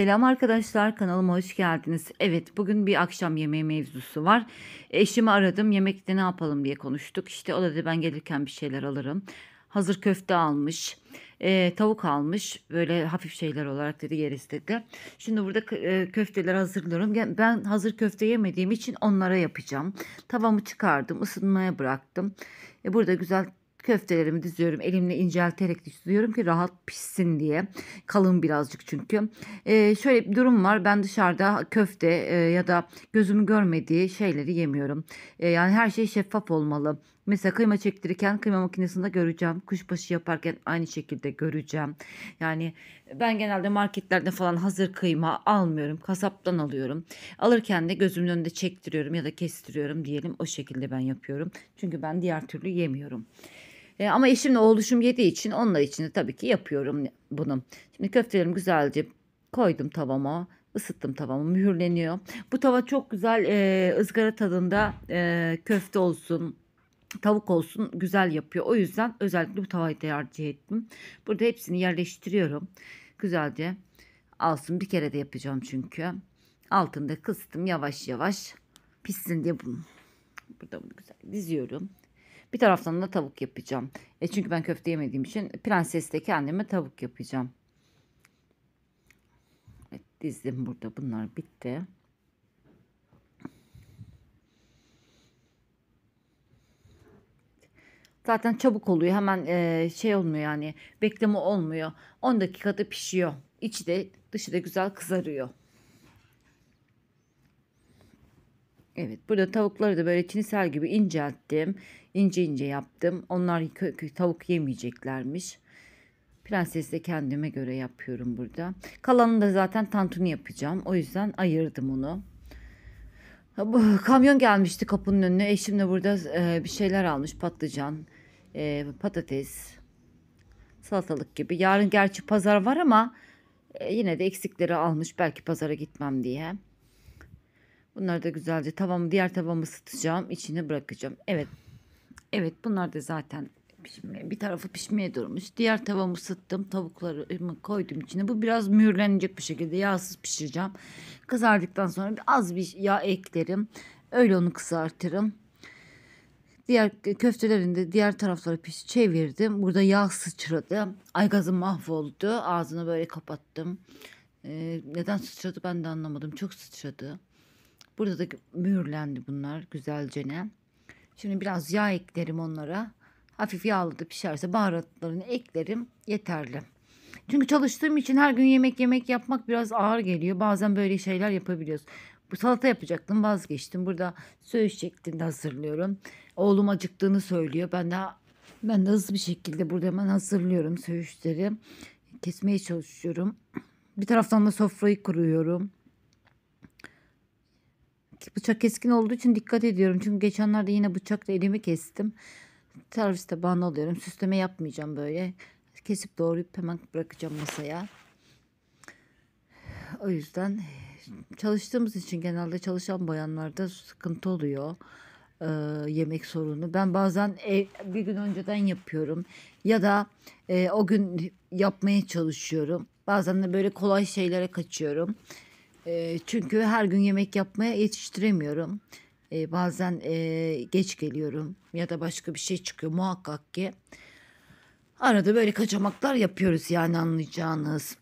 Selam arkadaşlar kanalıma hoş geldiniz. Evet bugün bir akşam yemeği mevzusu var. Eşimi aradım yemekte ne yapalım diye konuştuk. İşte o dedi ben gelirken bir şeyler alırım. Hazır köfte almış, e, tavuk almış böyle hafif şeyler olarak dedi yeriz dedi. Şimdi burada e, köfteleri hazırlıyorum. Ben hazır köfte yemediğim için onlara yapacağım. Tavamı çıkardım ısınmaya bıraktım. E, burada güzel köftelerimi diziyorum. Elimle incelterek diziyorum ki rahat pişsin diye. Kalın birazcık çünkü. Ee, şöyle bir durum var. Ben dışarıda köfte e, ya da gözümü görmediği şeyleri yemiyorum. E, yani her şey şeffaf olmalı. Mesela kıyma çektirirken kıyma makinesinde göreceğim. Kuşbaşı yaparken aynı şekilde göreceğim. Yani ben genelde marketlerde falan hazır kıyma almıyorum. Kasaptan alıyorum. Alırken de gözümün önünde çektiriyorum ya da kestiriyorum diyelim. O şekilde ben yapıyorum. Çünkü ben diğer türlü yemiyorum. E, ama eşimle oğluşum yediği için onlar için de tabii ki yapıyorum bunu. Şimdi köftelerimi güzelce koydum tavama. Isıttım tavamı mühürleniyor. Bu tava çok güzel e, ızgara tadında e, köfte olsun, tavuk olsun güzel yapıyor. O yüzden özellikle bu tavayı tercih ettim. Burada hepsini yerleştiriyorum. Güzelce alsın bir kere de yapacağım çünkü. Altında kıstım yavaş yavaş pişsin diye bunu. Burada bunu güzel diziyorum. Bir taraftan da tavuk yapacağım. E çünkü ben köfte yemediğim için prenseste kendime tavuk yapacağım. Evet, dizdim burada bunlar bitti. Zaten çabuk oluyor hemen e, şey olmuyor yani bekleme olmuyor. 10 dakikada pişiyor. İçi de dışı da güzel kızarıyor. Evet burada tavukları da böyle çinisel gibi incelttim. İnce ince yaptım. Onlar tavuk yemeyeceklermiş. Prensesi de kendime göre yapıyorum burada. Kalanını da zaten tantuni yapacağım. O yüzden ayırdım onu. kamyon gelmişti kapının önüne. Eşim de burada e, bir şeyler almış. Patlıcan, e, patates, salatalık gibi. Yarın gerçi pazar var ama e, yine de eksikleri almış. Belki pazara gitmem diye. Bunları da güzelce tavamı diğer tavamı ısıtacağım. içine bırakacağım. Evet. Evet bunlar da zaten pişmeye, bir tarafı pişmeye durmuş. Diğer tavamı ısıttım. Tavuklarımı koydum içine. Bu biraz mühürlenecek bir şekilde yağsız pişireceğim. Kızardıktan sonra bir az bir yağ eklerim. Öyle onu kızartırım. Diğer köftelerin de diğer tarafları piş çevirdim. Burada yağ sıçradı. Ay gazı mahvoldu. Ağzını böyle kapattım. Ee, neden sıçradı ben de anlamadım. Çok sıçradı. Burada da mühürlendi bunlar güzelce ne. Şimdi biraz yağ eklerim onlara. Hafif yağlı da pişerse baharatlarını eklerim yeterli. Çünkü çalıştığım için her gün yemek yemek yapmak biraz ağır geliyor. Bazen böyle şeyler yapabiliyoruz. Bu salata yapacaktım vazgeçtim. Burada söğüş şeklinde hazırlıyorum. Oğlum acıktığını söylüyor. Ben de ben de hızlı bir şekilde burada hemen hazırlıyorum söğüşleri. Kesmeye çalışıyorum. Bir taraftan da sofrayı kuruyorum. Bıçak keskin olduğu için dikkat ediyorum. Çünkü geçenlerde yine bıçakla elimi kestim. Serviste bana alıyorum. Süsleme yapmayacağım böyle. Kesip doğrayıp hemen bırakacağım masaya. O yüzden çalıştığımız için genelde çalışan bayanlarda sıkıntı oluyor e, yemek sorunu. Ben bazen ev, bir gün önceden yapıyorum ya da e, o gün yapmaya çalışıyorum. Bazen de böyle kolay şeylere kaçıyorum. E, çünkü her gün yemek yapmaya yetiştiremiyorum. E, bazen e, geç geliyorum ya da başka bir şey çıkıyor muhakkak ki. Arada böyle kaçamaklar yapıyoruz yani anlayacağınız.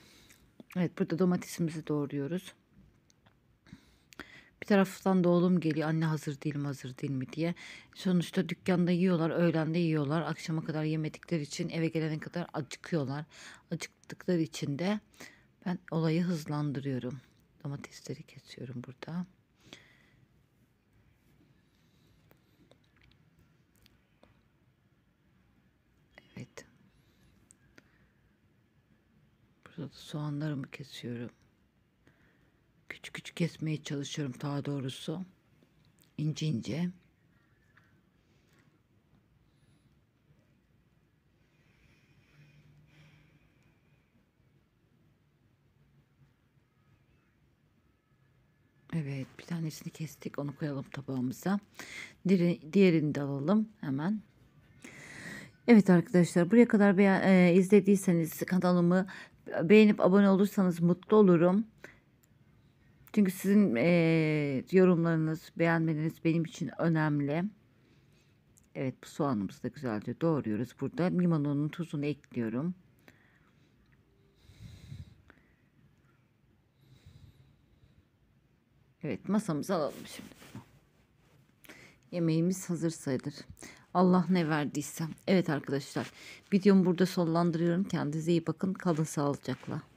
evet burada domatesimizi doğruyoruz. Bir taraftan doğulum oğlum geliyor anne hazır değil mi hazır değil mi diye. Sonuçta dükkanda yiyorlar öğlende yiyorlar. Akşama kadar yemedikleri için eve gelene kadar acıkıyorlar. Acıktıkları için de ben olayı hızlandırıyorum. Domatesleri kesiyorum burada. Evet. Burada da soğanlarımı kesiyorum. Küçük küçük kesmeye çalışıyorum daha doğrusu. İnce ince. Evet bir tanesini kestik onu koyalım tabağımıza. Diğerini de alalım hemen. Evet arkadaşlar buraya kadar e, izlediyseniz kanalımı beğenip abone olursanız mutlu olurum. Çünkü sizin e, yorumlarınız, beğenmeniz benim için önemli. Evet bu soğanımızı da güzelce doğruyoruz burada. Limonunun tuzunu ekliyorum. Evet masamızı alalım şimdi. Yemeğimiz hazır sayılır. Allah ne verdiyse. Evet arkadaşlar videomu burada sonlandırıyorum. Kendinize iyi bakın. Kalın sağlıcakla.